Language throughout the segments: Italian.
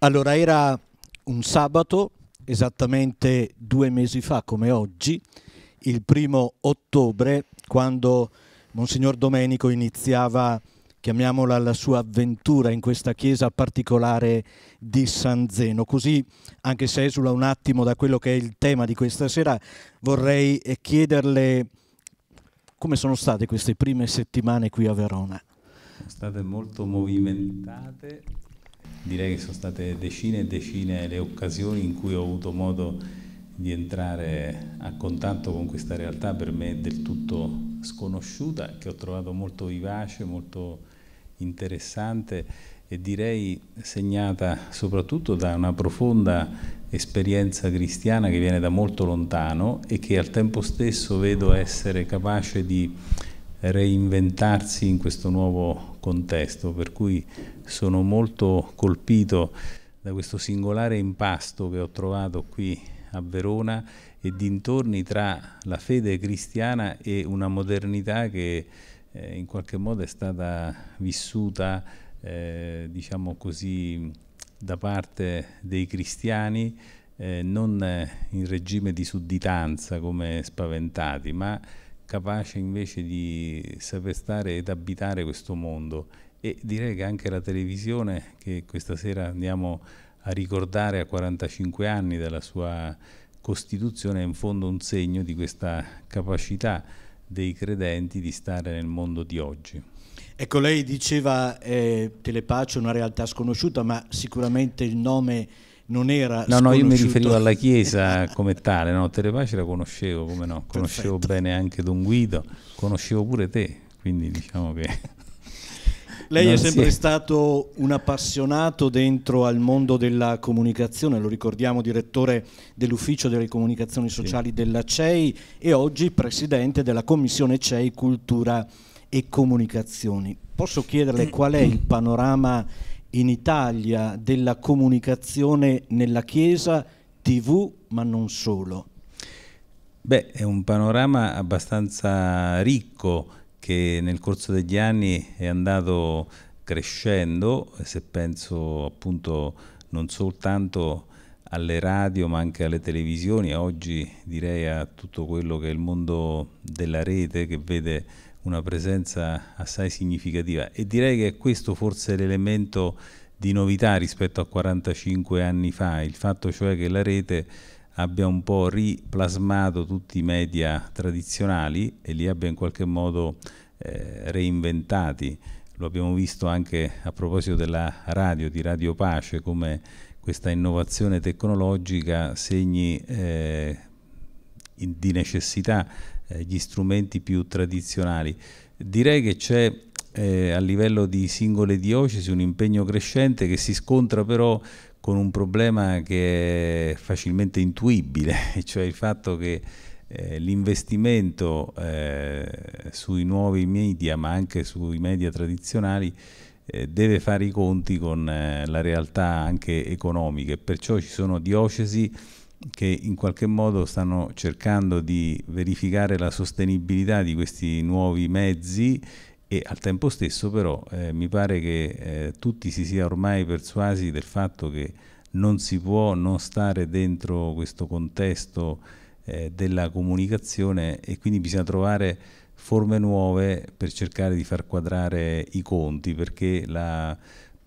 Allora, era un sabato, esattamente due mesi fa come oggi, il primo ottobre, quando Monsignor Domenico iniziava, chiamiamola, la sua avventura in questa chiesa particolare di San Zeno. Così, anche se esula un attimo da quello che è il tema di questa sera, vorrei eh, chiederle come sono state queste prime settimane qui a Verona. Sono state molto movimentate Direi che sono state decine e decine le occasioni in cui ho avuto modo di entrare a contatto con questa realtà per me del tutto sconosciuta, che ho trovato molto vivace, molto interessante e direi segnata soprattutto da una profonda esperienza cristiana che viene da molto lontano e che al tempo stesso vedo essere capace di reinventarsi in questo nuovo contesto, per cui sono molto colpito da questo singolare impasto che ho trovato qui a Verona e dintorni tra la fede cristiana e una modernità che eh, in qualche modo è stata vissuta, eh, diciamo così, da parte dei cristiani eh, non in regime di sudditanza come spaventati, ma capace invece di saper stare ed abitare questo mondo e direi che anche la televisione che questa sera andiamo a ricordare a 45 anni dalla sua costituzione è in fondo un segno di questa capacità dei credenti di stare nel mondo di oggi. Ecco, lei diceva eh, Telepace è una realtà sconosciuta, ma sicuramente il nome non era... No, no, io mi riferivo alla Chiesa come tale, no? Telepace la conoscevo, come no? Conoscevo Perfetto. bene anche Don Guido, conoscevo pure te, quindi diciamo che... Lei è sempre è... stato un appassionato dentro al mondo della comunicazione, lo ricordiamo direttore dell'ufficio delle comunicazioni sociali sì. della CEI e oggi presidente della commissione CEI Cultura e Comunicazioni. Posso chiederle qual è il panorama in Italia della comunicazione nella Chiesa, tv ma non solo? Beh, è un panorama abbastanza ricco che nel corso degli anni è andato crescendo, se penso appunto non soltanto alle radio ma anche alle televisioni, oggi direi a tutto quello che è il mondo della rete che vede una presenza assai significativa e direi che è questo forse l'elemento di novità rispetto a 45 anni fa, il fatto cioè che la rete abbia un po' riplasmato tutti i media tradizionali e li abbia in qualche modo eh, reinventati. Lo abbiamo visto anche a proposito della radio, di Radio Pace, come questa innovazione tecnologica segni eh, di necessità eh, gli strumenti più tradizionali. Direi che c'è eh, a livello di singole diocesi un impegno crescente che si scontra però con un problema che è facilmente intuibile, cioè il fatto che eh, l'investimento eh, sui nuovi media, ma anche sui media tradizionali, eh, deve fare i conti con eh, la realtà anche economica. e Perciò ci sono diocesi che in qualche modo stanno cercando di verificare la sostenibilità di questi nuovi mezzi e al tempo stesso però eh, mi pare che eh, tutti si sia ormai persuasi del fatto che non si può non stare dentro questo contesto eh, della comunicazione e quindi bisogna trovare forme nuove per cercare di far quadrare i conti perché la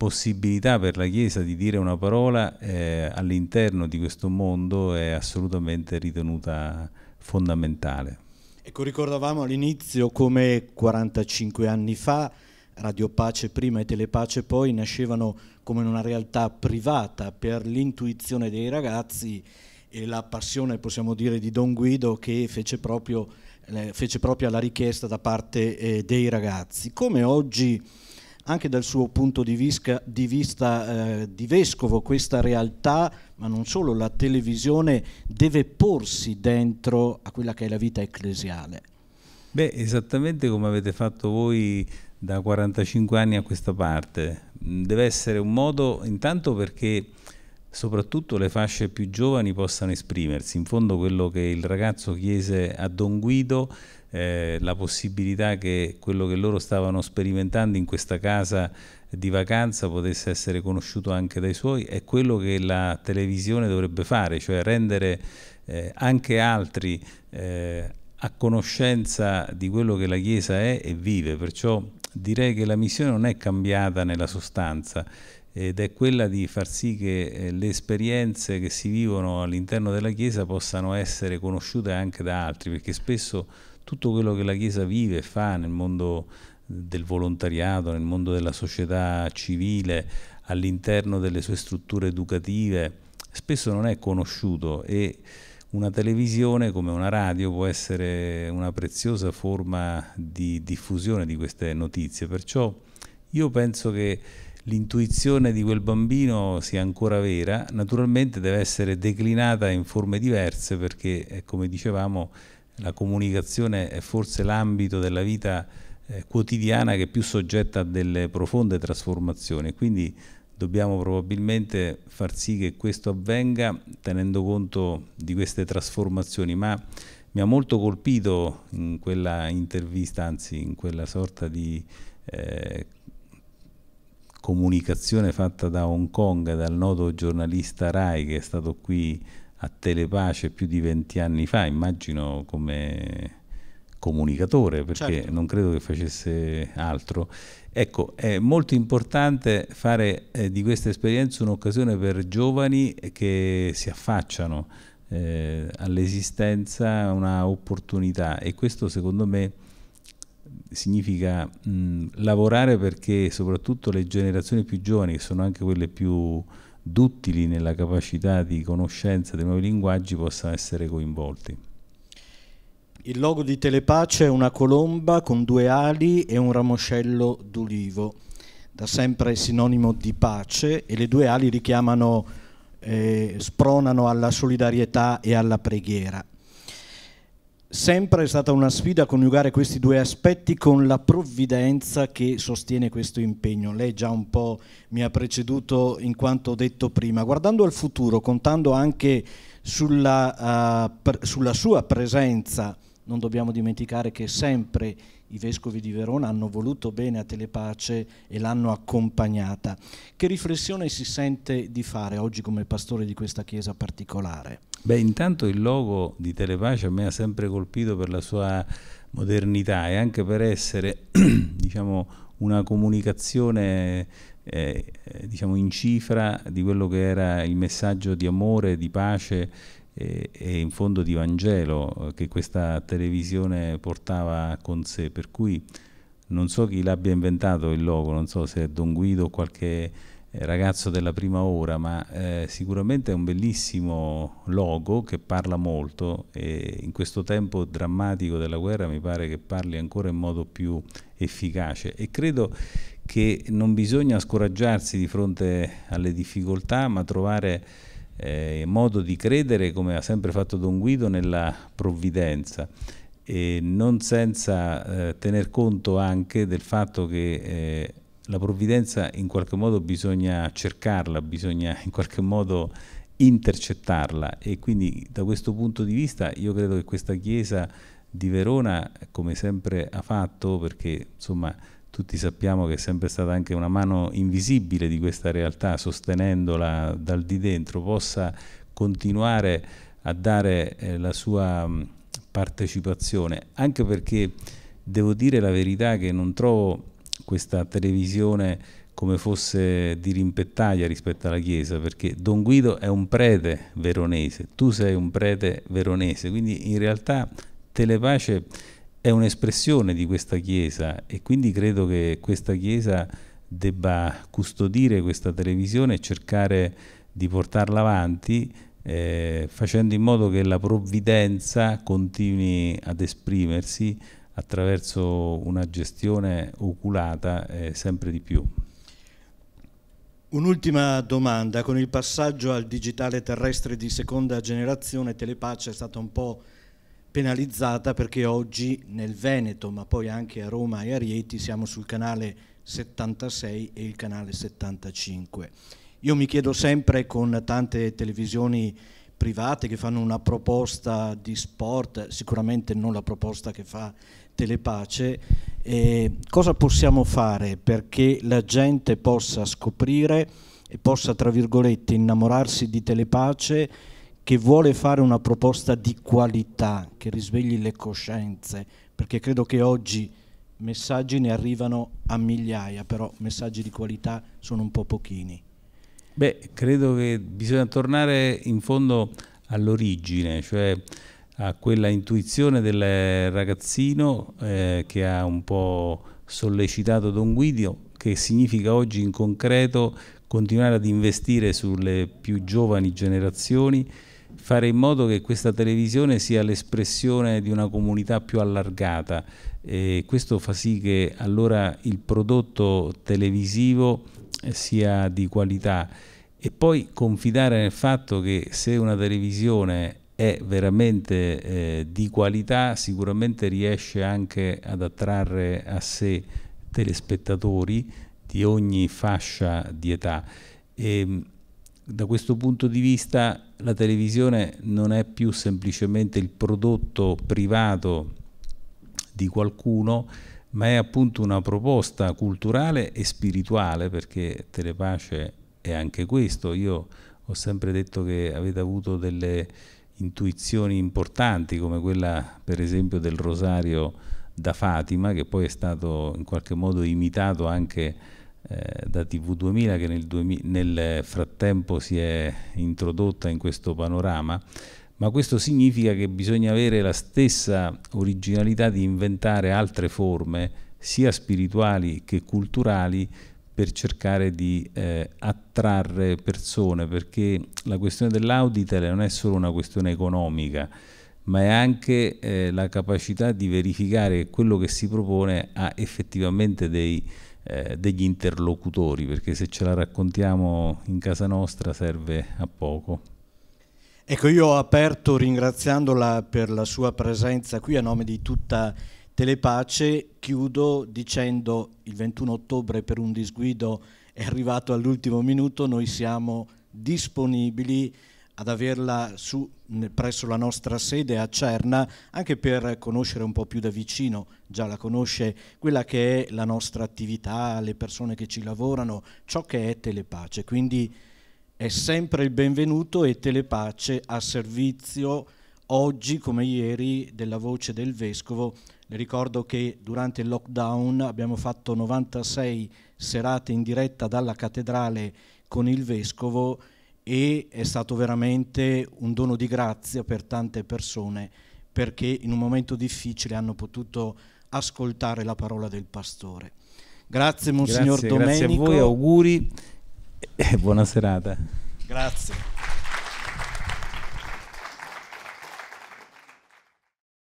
possibilità per la Chiesa di dire una parola eh, all'interno di questo mondo è assolutamente ritenuta fondamentale. Ecco, ricordavamo all'inizio come 45 anni fa Radio Pace prima e Telepace poi nascevano come una realtà privata per l'intuizione dei ragazzi e la passione, possiamo dire, di Don Guido che fece, proprio, eh, fece propria la richiesta da parte eh, dei ragazzi. Come oggi anche dal suo punto di vista, di, vista eh, di, vescovo questa realtà, ma non solo, la televisione deve porsi dentro a quella che è la vita ecclesiale. Beh, esattamente come avete fatto voi da 45 anni a questa parte. Deve essere un modo, intanto perché soprattutto le fasce più giovani possano esprimersi. In fondo quello che il ragazzo chiese a Don Guido eh, la possibilità che quello che loro stavano sperimentando in questa casa di vacanza potesse essere conosciuto anche dai suoi è quello che la televisione dovrebbe fare, cioè rendere eh, anche altri eh, a conoscenza di quello che la Chiesa è e vive. Perciò direi che la missione non è cambiata nella sostanza ed è quella di far sì che eh, le esperienze che si vivono all'interno della Chiesa possano essere conosciute anche da altri, perché spesso tutto quello che la Chiesa vive e fa nel mondo del volontariato, nel mondo della società civile, all'interno delle sue strutture educative, spesso non è conosciuto e una televisione come una radio può essere una preziosa forma di diffusione di queste notizie. Perciò io penso che l'intuizione di quel bambino sia ancora vera, naturalmente deve essere declinata in forme diverse perché, eh, come dicevamo, la comunicazione è forse l'ambito della vita eh, quotidiana che è più soggetta a delle profonde trasformazioni, quindi dobbiamo probabilmente far sì che questo avvenga tenendo conto di queste trasformazioni, ma mi ha molto colpito in quella intervista, anzi in quella sorta di eh, comunicazione fatta da Hong Kong dal noto giornalista Rai che è stato qui a Telepace più di anni fa, immagino come comunicatore perché certo. non credo che facesse altro. Ecco, è molto importante fare eh, di questa esperienza un'occasione per giovani che si affacciano eh, all'esistenza, una opportunità e questo secondo me significa mh, lavorare perché soprattutto le generazioni più giovani, che sono anche quelle più duttili nella capacità di conoscenza dei nuovi linguaggi possano essere coinvolti. Il logo di Telepace è una colomba con due ali e un ramoscello d'ulivo, da sempre sinonimo di pace e le due ali richiamano, eh, spronano alla solidarietà e alla preghiera sempre è stata una sfida coniugare questi due aspetti con la provvidenza che sostiene questo impegno. Lei già un po' mi ha preceduto in quanto ho detto prima. Guardando al futuro, contando anche sulla, uh, sulla sua presenza non dobbiamo dimenticare che sempre i vescovi di Verona hanno voluto bene a Telepace e l'hanno accompagnata. Che riflessione si sente di fare oggi come pastore di questa chiesa particolare? Beh, intanto il logo di Telepace a me ha sempre colpito per la sua modernità e anche per essere diciamo, una comunicazione eh, eh, diciamo in cifra di quello che era il messaggio di amore, di pace e, e un fondo di Vangelo eh, che questa televisione portava con sé, per cui non so chi l'abbia inventato il logo, non so se è Don Guido o qualche eh, ragazzo della prima ora, ma eh, sicuramente è un bellissimo logo che parla molto e in questo tempo drammatico della guerra mi pare che parli ancora in modo più efficace e credo che non bisogna scoraggiarsi di fronte alle difficoltà, ma trovare eh, modo di credere, come ha sempre fatto Don Guido, nella provvidenza. E non senza eh, tener conto anche del fatto che eh, la provvidenza in qualche modo bisogna cercarla, bisogna in qualche modo intercettarla e quindi da questo punto di vista io credo che questa chiesa di Verona, come sempre ha fatto, perché insomma tutti sappiamo che è sempre stata anche una mano invisibile di questa realtà, sostenendola dal di dentro, possa continuare a dare eh, la sua mm, partecipazione, anche perché devo dire la verità che non trovo questa televisione come fosse di rimpettaia rispetto alla Chiesa, perché Don Guido è un prete veronese, tu sei un prete veronese, quindi in realtà Telepace è un'espressione di questa Chiesa e quindi credo che questa Chiesa debba custodire questa televisione e cercare di portarla avanti eh, facendo in modo che la provvidenza continui ad esprimersi attraverso una gestione oculata eh, sempre di più. Un'ultima domanda, con il passaggio al digitale terrestre di seconda generazione Telepace è stata un po' penalizzata perché oggi nel Veneto, ma poi anche a Roma e a Rieti, siamo sul canale 76 e il canale 75. Io mi chiedo sempre con tante televisioni private che fanno una proposta di sport, sicuramente non la proposta che fa Telepace, eh, cosa possiamo fare perché la gente possa scoprire e possa, tra virgolette, innamorarsi di Telepace che vuole fare una proposta di qualità, che risvegli le coscienze, perché credo che oggi messaggi ne arrivano a migliaia, però messaggi di qualità sono un po' pochini. Beh, credo che bisogna tornare in fondo all'origine, cioè a quella intuizione del ragazzino eh, che ha un po' sollecitato Don Guidio, che significa oggi in concreto continuare ad investire sulle più giovani generazioni fare in modo che questa televisione sia l'espressione di una comunità più allargata. E questo fa sì che allora il prodotto televisivo eh, sia di qualità e poi confidare nel fatto che se una televisione è veramente eh, di qualità sicuramente riesce anche ad attrarre a sé telespettatori di ogni fascia di età. E, ehm, da questo punto di vista la televisione non è più semplicemente il prodotto privato di qualcuno, ma è appunto una proposta culturale e spirituale, perché Telepace è anche questo. Io ho sempre detto che avete avuto delle intuizioni importanti, come quella per esempio del rosario da Fatima, che poi è stato in qualche modo imitato anche eh, da TV2000 che nel, 2000, nel frattempo si è introdotta in questo panorama, ma questo significa che bisogna avere la stessa originalità di inventare altre forme, sia spirituali che culturali, per cercare di eh, attrarre persone, perché la questione dell'auditel non è solo una questione economica, ma è anche eh, la capacità di verificare che quello che si propone ha effettivamente dei eh, degli interlocutori, perché se ce la raccontiamo in casa nostra serve a poco. Ecco, io ho aperto ringraziandola per la sua presenza qui a nome di tutta Telepace, chiudo dicendo il 21 ottobre per un disguido è arrivato all'ultimo minuto, noi siamo disponibili ad averla su, presso la nostra sede a Cerna, anche per conoscere un po' più da vicino, già la conosce, quella che è la nostra attività, le persone che ci lavorano, ciò che è Telepace. Quindi è sempre il benvenuto e Telepace a servizio oggi come ieri della voce del Vescovo. Le ricordo che durante il lockdown abbiamo fatto 96 serate in diretta dalla cattedrale con il Vescovo e è stato veramente un dono di grazia per tante persone perché in un momento difficile hanno potuto ascoltare la parola del pastore. Grazie Monsignor grazie, Domenico. Grazie a voi, auguri e buona serata. Grazie.